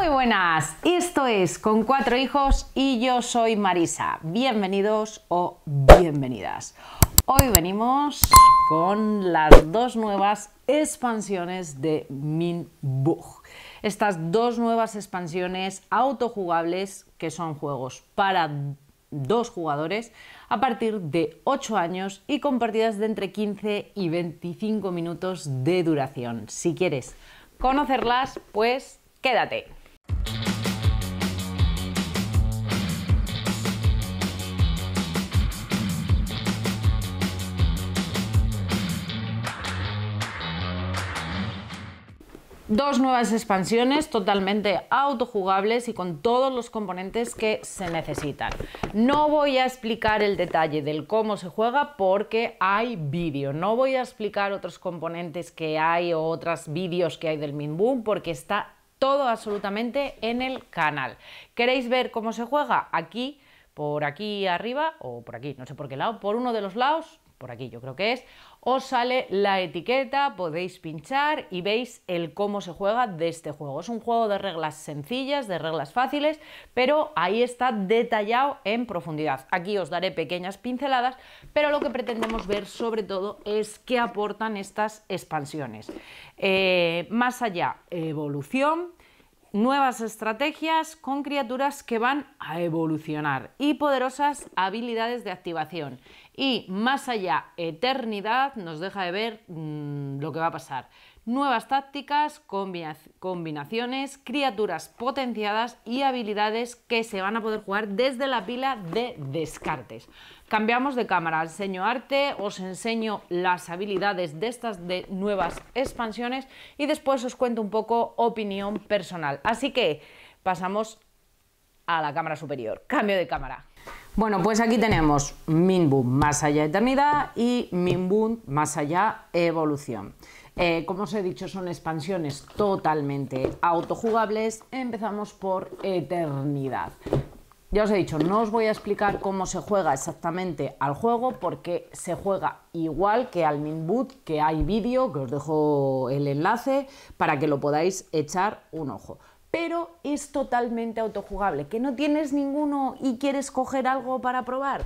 Muy buenas, esto es Con cuatro hijos y yo soy Marisa. Bienvenidos o bienvenidas. Hoy venimos con las dos nuevas expansiones de Minbug. Estas dos nuevas expansiones autojugables que son juegos para dos jugadores a partir de 8 años y con partidas de entre 15 y 25 minutos de duración. Si quieres conocerlas, pues quédate. Dos nuevas expansiones totalmente autojugables y con todos los componentes que se necesitan. No voy a explicar el detalle del cómo se juega porque hay vídeo. No voy a explicar otros componentes que hay o otros vídeos que hay del Minboom porque está todo absolutamente en el canal. ¿Queréis ver cómo se juega? Aquí, por aquí arriba o por aquí, no sé por qué lado, por uno de los lados, por aquí yo creo que es, os sale la etiqueta, podéis pinchar y veis el cómo se juega de este juego. Es un juego de reglas sencillas, de reglas fáciles, pero ahí está detallado en profundidad. Aquí os daré pequeñas pinceladas, pero lo que pretendemos ver sobre todo es qué aportan estas expansiones. Eh, más allá, evolución, nuevas estrategias con criaturas que van a evolucionar y poderosas habilidades de activación. Y más allá, eternidad nos deja de ver mm, lo que va a pasar. Nuevas tácticas, combinaciones, criaturas potenciadas y habilidades que se van a poder jugar desde la pila de descartes. Cambiamos de cámara, enseño arte, os enseño las habilidades de estas de nuevas expansiones y después os cuento un poco opinión personal. Así que pasamos a la cámara superior. Cambio de cámara. Bueno, pues aquí tenemos MinBoot más allá eternidad y MinBoot más allá evolución. Eh, como os he dicho, son expansiones totalmente autojugables. Empezamos por eternidad. Ya os he dicho, no os voy a explicar cómo se juega exactamente al juego porque se juega igual que al Minboot, que hay vídeo, que os dejo el enlace para que lo podáis echar un ojo pero es totalmente autojugable. ¿Que no tienes ninguno y quieres coger algo para probar?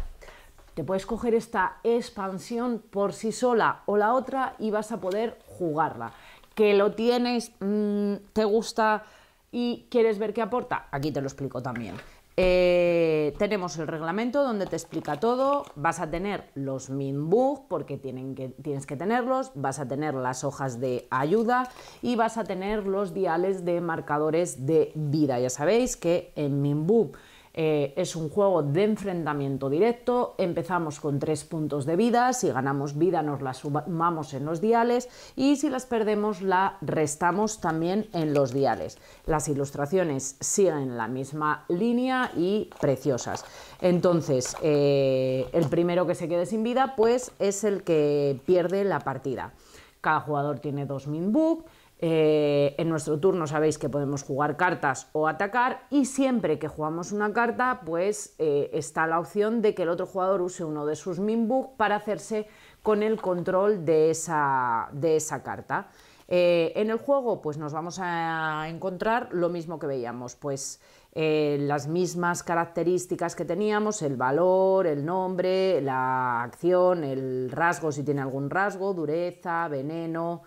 Te puedes coger esta expansión por sí sola o la otra y vas a poder jugarla. ¿Que lo tienes, mm, te gusta y quieres ver qué aporta? Aquí te lo explico también. Eh, tenemos el reglamento donde te explica todo, vas a tener los minbug porque tienen que, tienes que tenerlos, vas a tener las hojas de ayuda y vas a tener los diales de marcadores de vida. Ya sabéis que en minbug eh, es un juego de enfrentamiento directo, empezamos con tres puntos de vida, si ganamos vida nos la sumamos en los diales y si las perdemos la restamos también en los diales. Las ilustraciones siguen la misma línea y preciosas. Entonces, eh, el primero que se quede sin vida pues es el que pierde la partida. Cada jugador tiene dos minbook eh, en nuestro turno sabéis que podemos jugar cartas o atacar y siempre que jugamos una carta pues eh, está la opción de que el otro jugador use uno de sus minbook para hacerse con el control de esa, de esa carta. Eh, en el juego pues nos vamos a encontrar lo mismo que veíamos, pues las mismas características que teníamos, el valor, el nombre, la acción, el rasgo si tiene algún rasgo, dureza, veneno,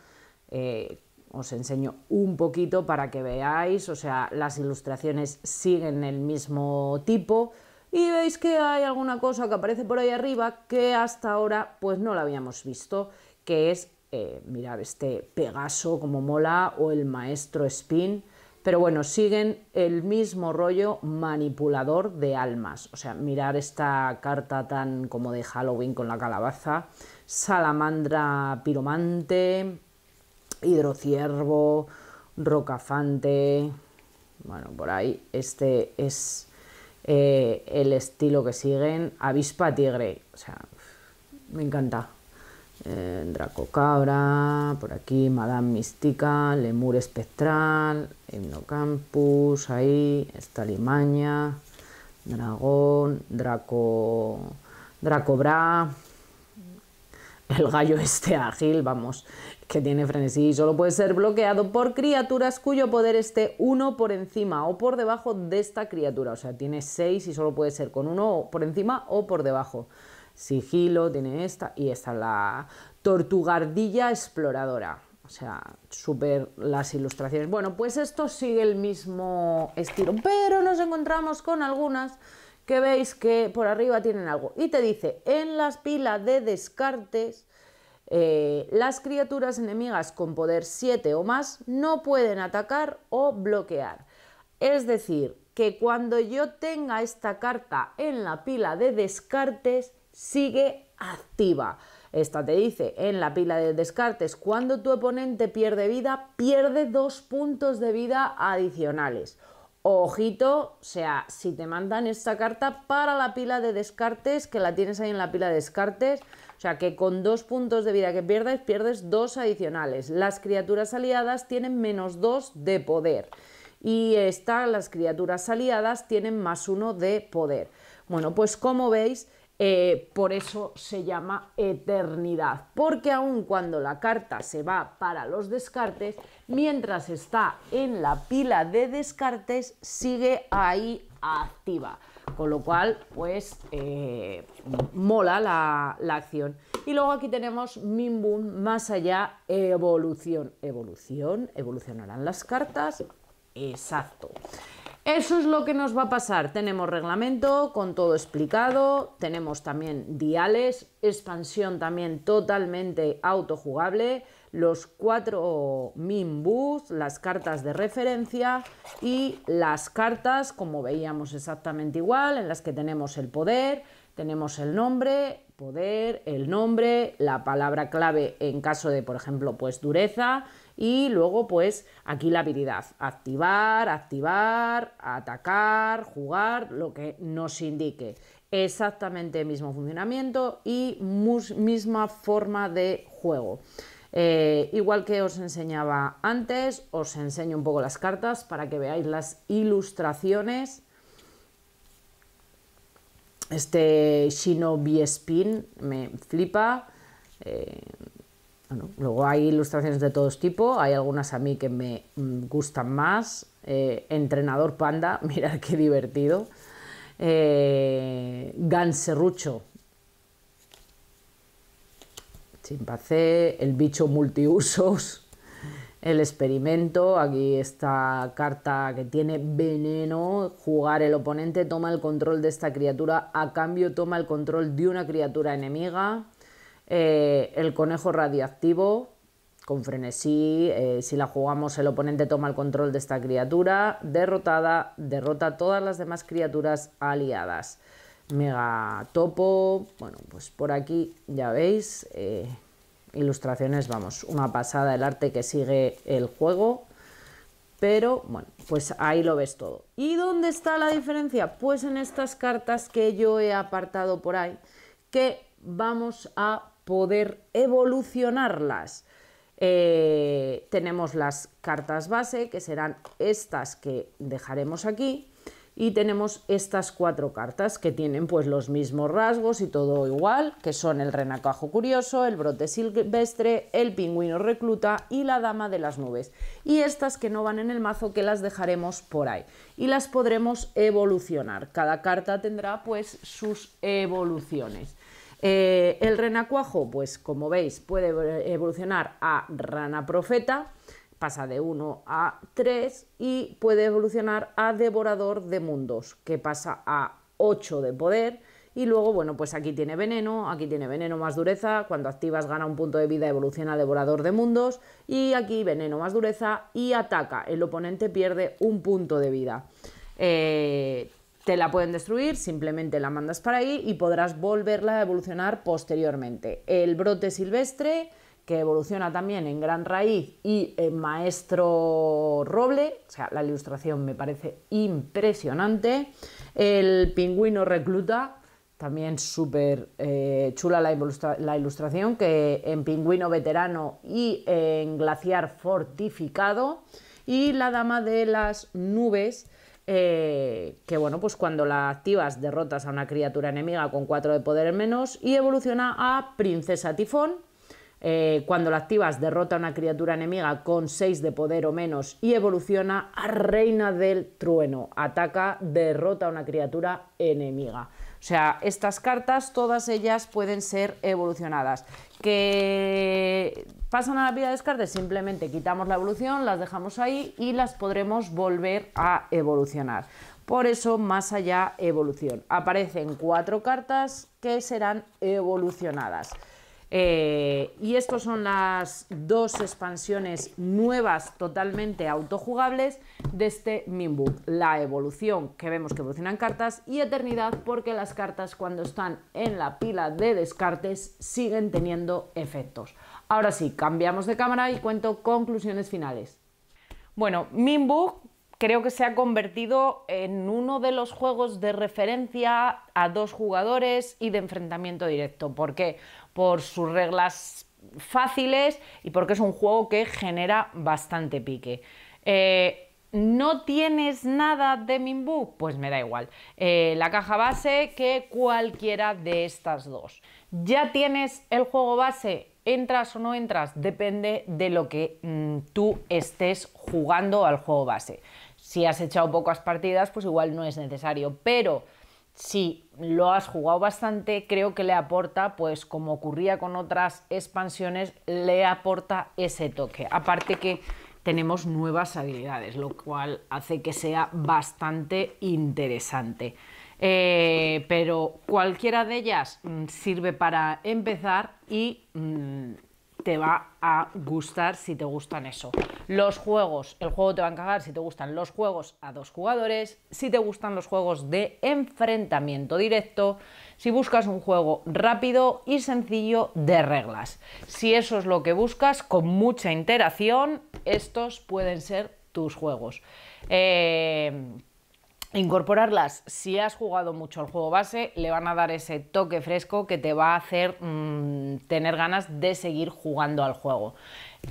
os enseño un poquito para que veáis, o sea, las ilustraciones siguen el mismo tipo y veis que hay alguna cosa que aparece por ahí arriba que hasta ahora pues no la habíamos visto, que es, eh, mirad, este Pegaso como mola o el maestro Spin, pero bueno, siguen el mismo rollo manipulador de almas, o sea, mirar esta carta tan como de Halloween con la calabaza, salamandra piromante, hidrociervo, rocafante. Bueno, por ahí este es eh, el estilo que siguen. Avispa tigre, o sea, me encanta. Eh, Dracocabra, por aquí, Madame Mística, Lemur Espectral, Hipnocampus, ahí, limaña, Dragón, Draco, Dracobra, el gallo este ágil, vamos, que tiene frenesí, y solo puede ser bloqueado por criaturas cuyo poder esté uno por encima o por debajo de esta criatura. O sea, tiene seis y solo puede ser con uno por encima o por debajo. Sigilo, tiene esta y esta, la tortugardilla exploradora. O sea, súper las ilustraciones. Bueno, pues esto sigue el mismo estilo, pero nos encontramos con algunas que veis que por arriba tienen algo. Y te dice, en las pilas de descartes, eh, las criaturas enemigas con poder 7 o más no pueden atacar o bloquear. Es decir, que cuando yo tenga esta carta en la pila de descartes, sigue activa. Esta te dice, en la pila de descartes, cuando tu oponente pierde vida, pierde dos puntos de vida adicionales. Ojito, o sea, si te mandan esta carta para la pila de descartes, que la tienes ahí en la pila de descartes, o sea que con dos puntos de vida que pierdes, pierdes dos adicionales. Las criaturas aliadas tienen menos dos de poder. Y estas, las criaturas aliadas tienen más uno de poder. Bueno, pues como veis, eh, por eso se llama eternidad, porque aun cuando la carta se va para los descartes, mientras está en la pila de descartes, sigue ahí activa. Con lo cual, pues eh, mola la, acción. Y luego aquí tenemos Minbun, más allá, evolución. Evolución, evolucionarán las cartas. Exacto. Eso es lo que nos va a pasar. Tenemos reglamento con todo explicado, tenemos también diales, expansión también totalmente autojugable, los cuatro min las cartas de referencia y las cartas como veíamos exactamente igual, en las que tenemos el poder, tenemos el nombre, poder, el nombre, la palabra clave en caso de, por ejemplo, pues dureza, y luego, pues aquí la habilidad, activar, activar, atacar, jugar, lo que nos indique. Exactamente mismo funcionamiento y misma forma de juego. Eh, igual que os enseñaba antes, os enseño un poco las cartas para que veáis las ilustraciones. Este Shinobi Spin me flipa. Eh, luego hay ilustraciones de todos tipos. hay algunas a mí que me mm, gustan más. Eh, entrenador panda, mirad qué divertido. Eh, ganserrucho. Chimpancé, el bicho multiusos, el experimento, aquí esta carta que tiene veneno, jugar el oponente toma el control de esta criatura, a cambio toma el control de una criatura enemiga, eh, el conejo radioactivo, con frenesí, eh, si la jugamos el oponente toma el control de esta criatura, derrotada, derrota a todas las demás criaturas aliadas. Mega topo, bueno, pues por aquí ya veis, eh, ilustraciones, vamos, una pasada el arte que sigue el juego, pero bueno, pues ahí lo ves todo. ¿Y dónde está la diferencia? Pues en estas cartas que yo he apartado por ahí, que vamos a poder evolucionarlas. Eh, tenemos las cartas base, que serán estas que dejaremos aquí, y tenemos estas cuatro cartas que tienen pues los mismos rasgos y todo igual, que son el renacajo curioso, el brote silvestre, el pingüino recluta y la dama de las nubes. Y estas que no van en el mazo que las dejaremos por ahí y las podremos evolucionar. Cada carta tendrá pues sus evoluciones. Eh, el renacuajo, pues como veis, puede evolucionar a rana profeta, pasa de 1 a 3 y puede evolucionar a devorador de mundos, que pasa a 8 de poder. Y luego, bueno, pues aquí tiene veneno, aquí tiene veneno más dureza, cuando activas gana un punto de vida, evoluciona a devorador de mundos, y aquí veneno más dureza y ataca, el oponente pierde un punto de vida. Eh, te la pueden destruir, simplemente la mandas para ahí y podrás volverla a evolucionar posteriormente. El brote silvestre, que evoluciona también en gran raíz y en maestro roble, o sea, la ilustración me parece impresionante. El pingüino recluta, también súper eh, chula la, ilustración, que en pingüino veterano y en glaciar fortificado. Y la dama de las nubes, eh, que bueno, pues cuando la activas derrotas a una criatura enemiga con 4 de poder menos y evoluciona a Princesa Tifón. Eh, cuando la activas derrota a una criatura enemiga con 6 de poder o menos y evoluciona a Reina del Trueno. Ataca, derrota a una criatura enemiga. O sea, estas cartas, todas ellas pueden ser evolucionadas. Que pasan a la pila de descartes, simplemente quitamos la evolución, las dejamos ahí y las podremos volver a evolucionar. Por eso, más allá, evolución. Aparecen cuatro cartas que serán evolucionadas. Eh, y estas son las dos expansiones nuevas, totalmente autojugables, de este Minbook. La evolución, que vemos que evolucionan cartas, y Eternidad, porque las cartas cuando están en la pila de descartes siguen teniendo efectos. Ahora sí, cambiamos de cámara y cuento conclusiones finales. Bueno, Minbu creo que se ha convertido en uno de los juegos de referencia a dos jugadores y de enfrentamiento directo. ¿Por qué? Por sus reglas fáciles y porque es un juego que genera bastante pique. Eh, ¿No tienes nada de Minbu? Pues me da igual. Eh, la caja base que cualquiera de estas dos. ¿Ya tienes el juego base? entras o no entras, depende de lo que mm, tú estés jugando al juego base. Si has echado pocas partidas, pues igual no es necesario, pero si lo has jugado bastante, creo que le aporta, pues como ocurría con otras expansiones, le aporta ese toque. Aparte que tenemos nuevas habilidades, lo cual hace que sea bastante interesante. Eh, pero cualquiera de ellas mm, sirve para empezar y mm, te va a gustar si te gustan eso. Los juegos, el juego te va a encajar si te gustan los juegos a dos jugadores, si te gustan los juegos de enfrentamiento directo, si buscas un juego rápido y sencillo de reglas. Si eso es lo que buscas, con mucha interacción, estos pueden ser tus juegos. Eh, incorporarlas. Si has jugado mucho al juego base, le van a dar ese toque fresco que te va a hacer mm, tener ganas de seguir jugando al juego.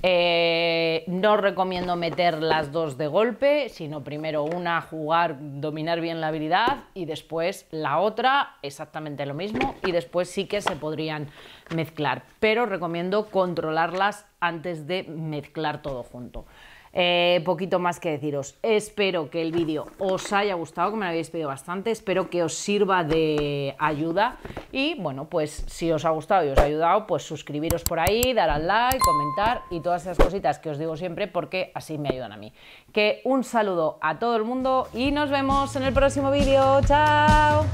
Eh, no recomiendo meter las dos de golpe, sino primero una, jugar, dominar bien la habilidad y después la otra, exactamente lo mismo, y después sí que se podrían mezclar, pero recomiendo controlarlas antes de mezclar todo junto. Eh, poquito más que deciros. Espero que el vídeo os haya gustado, que me lo habéis pedido bastante. Espero que os sirva de ayuda. Y bueno, pues si os ha gustado y os ha ayudado, pues suscribiros por ahí, dar al like, comentar y todas esas cositas que os digo siempre porque así me ayudan a mí. Que un saludo a todo el mundo y nos vemos en el próximo vídeo. ¡Chao!